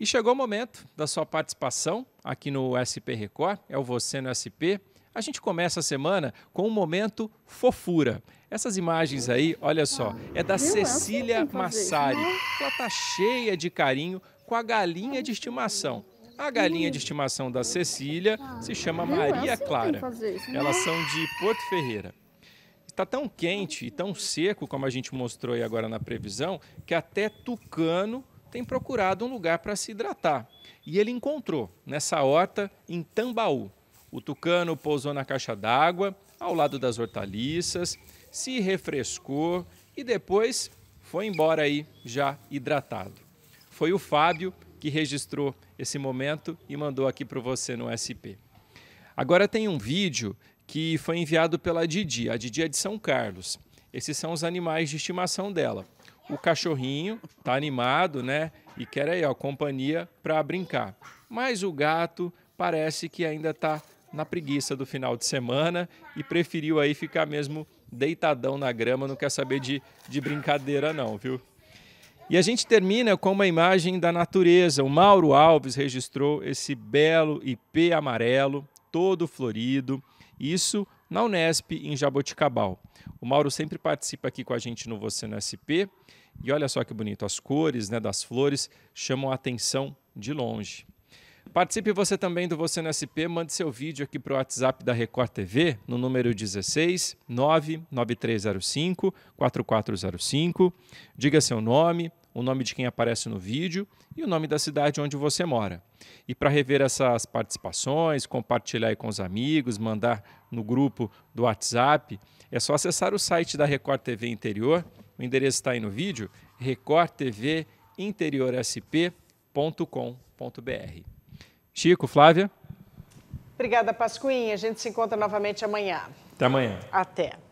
E chegou o momento da sua participação aqui no SP Record, é o Você no SP. A gente começa a semana com um momento fofura. Essas imagens aí, olha só, é da é Cecília Massari. Né? Ela tá cheia de carinho com a galinha de estimação. A galinha de estimação da Cecília se chama é Maria assim Clara. Né? Elas são de Porto Ferreira. Está tão quente e tão seco, como a gente mostrou aí agora na previsão, que até tucano tem procurado um lugar para se hidratar. E ele encontrou nessa horta em Tambaú. O tucano pousou na caixa d'água, ao lado das hortaliças, se refrescou e depois foi embora aí já hidratado. Foi o Fábio que registrou esse momento e mandou aqui para você no SP. Agora tem um vídeo que foi enviado pela Didi, a Didi é de São Carlos. Esses são os animais de estimação dela o cachorrinho tá animado, né? E quer aí, ó, companhia para brincar. Mas o gato parece que ainda tá na preguiça do final de semana e preferiu aí ficar mesmo deitadão na grama, não quer saber de, de brincadeira não, viu? E a gente termina com uma imagem da natureza. O Mauro Alves registrou esse belo ipê amarelo todo florido. Isso na Unesp, em Jaboticabal. O Mauro sempre participa aqui com a gente no Você no SP. E olha só que bonito, as cores né, das flores chamam a atenção de longe. Participe você também do Você no SP, mande seu vídeo aqui para o WhatsApp da Record TV, no número 16 99305 4405. Diga seu nome, o nome de quem aparece no vídeo e o nome da cidade onde você mora. E para rever essas participações, compartilhar com os amigos, mandar no grupo do WhatsApp, é só acessar o site da Record TV Interior, o endereço está aí no vídeo, recordtvinteriorsp.com.br. Chico, Flávia. Obrigada, Pascuinha. A gente se encontra novamente amanhã. Até amanhã. Até.